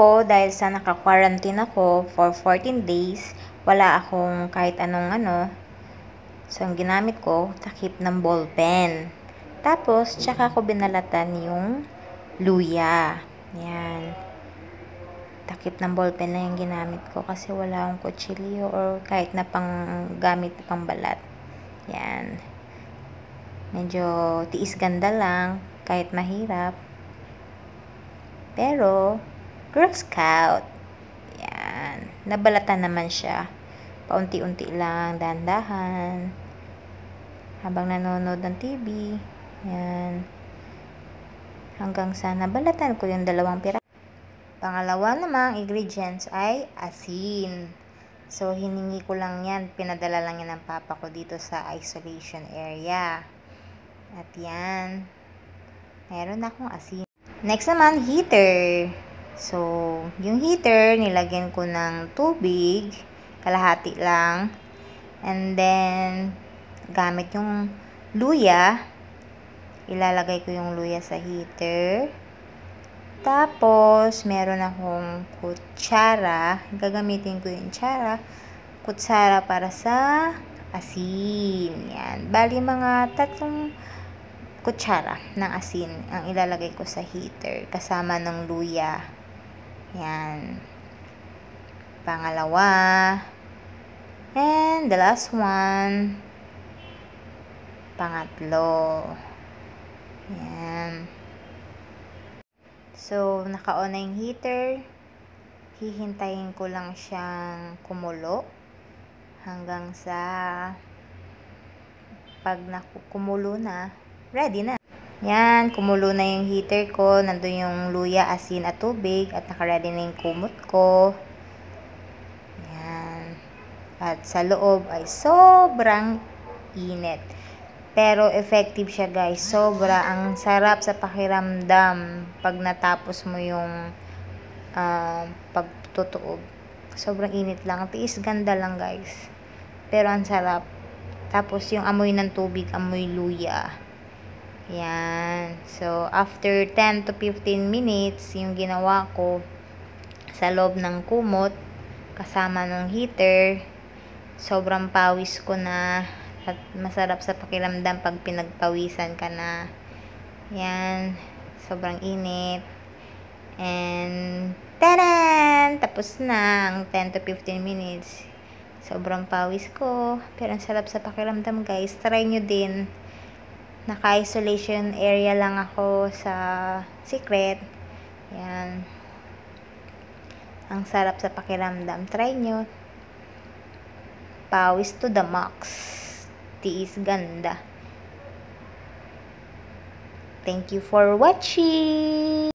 ako dahil sa naka-quarantine ako for 14 days, wala akong kahit anong ano. So, ang ginamit ko, takip ng ball pen. Tapos, tsaka ko binalatan yung luya. Yan. Takip ng ball pen lang yung ginamit ko kasi wala akong kutsilyo or kahit na pang gamit pang balat. Yan. Medyo tiis ganda lang kahit mahirap. Pero, Girl Scout. Yan. Nabalatan naman siya. Paunti-unti lang, dahan-dahan. Habang nanonood ng TV. Yan. Hanggang sa nabalatan ko yung dalawang piraso. Pangalawa namang ingredients ay asin. So, hiningi ko lang yan. Pinadala lang yan ng papa ko dito sa isolation area. At yan. Meron akong asin. Next naman, heater. So, yung heater, nilagyan ko ng tubig, kalahati lang. And then, gamit yung luya. Ilalagay ko yung luya sa heater. Tapos, meron akong kutsara. Gagamitin ko yung tsara. Kutsara para sa asin. Yan. Bali, mga tatlong kutsara ng asin ang ilalagay ko sa heater kasama ng luya. Yan. Pangalawa. And the last one. Pangatlo. Yan. So, naka-on na yung heater. Hihintayin ko lang siyang kumulo hanggang sa pag nakukumulo na, ready na. Yan, kumulo na yung heater ko. Nandun yung luya, asin at tubig. At nakaready na yung kumot ko. Yan. At sa loob ay sobrang init. Pero effective siya guys. Sobra. Ang sarap sa pakiramdam pag natapos mo yung uh, pagtutuog. Sobrang init lang. Tiis ganda lang guys. Pero ang sarap. Tapos yung amoy ng tubig, amoy luya. Yan. So, after 10 to 15 minutes, yung ginawa ko sa loob ng kumot, kasama ng heater, sobrang pawis ko na at masarap sa pakiramdam pag pinagpawisan ka na. Yan. Sobrang init. And, taran! Tapos na ang 10 to 15 minutes. Sobrang pawis ko. Pero ang sarap sa pakiramdam guys. Try nyo din naka-isolation area lang ako sa secret. Yan. Ang sarap sa pakiramdam. Try nyo. Pawis to the max. Tiis ganda. Thank you for watching!